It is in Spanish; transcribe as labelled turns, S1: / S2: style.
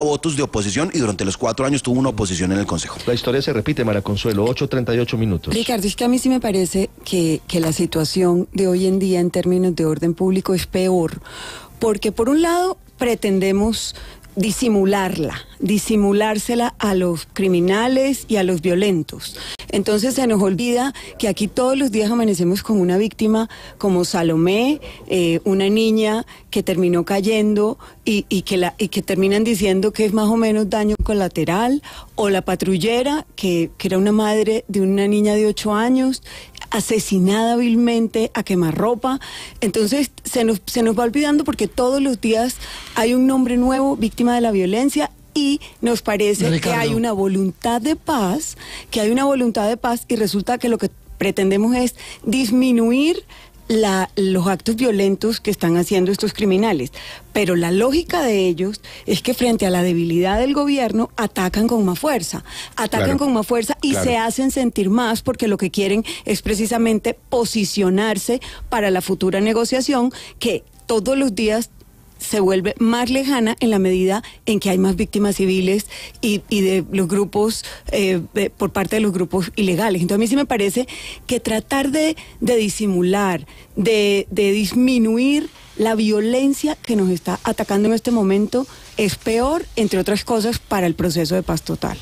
S1: votos de oposición y durante los cuatro años tuvo una oposición en el Consejo. La historia se repite, Mara Consuelo, 8.38 minutos.
S2: Ricardo, es que a mí sí me parece que, que la situación de hoy en día en términos de orden público es peor, porque por un lado pretendemos disimularla, disimulársela a los criminales y a los violentos. Entonces se nos olvida que aquí todos los días amanecemos con una víctima como Salomé, eh, una niña que terminó cayendo y, que terminan diciendo que es más o menos daño colateral, o la patrullera, que, que era una madre de una niña de 8 años asesinada vilmente a quemarropa. Entonces se nos, se nos va olvidando porque todos los días hay un nombre nuevo, víctima de la violencia, y nos parece que hay una voluntad de paz, que hay una voluntad de paz y resulta que lo que pretendemos es disminuir la, los actos violentos que están haciendo estos criminales. Pero la lógica de ellos es que frente a la debilidad del gobierno atacan con más fuerza, atacan con más fuerza y se hacen sentir más porque lo que quieren es precisamente posicionarse para la futura negociación que todos los días se vuelve más lejana en la medida en que hay más víctimas civiles y, de los grupos, eh, por parte de los grupos ilegales. Entonces a mí sí me parece que tratar de, disimular, de, disminuir la violencia que nos está atacando en este momento es peor, entre otras cosas, para el proceso de paz total.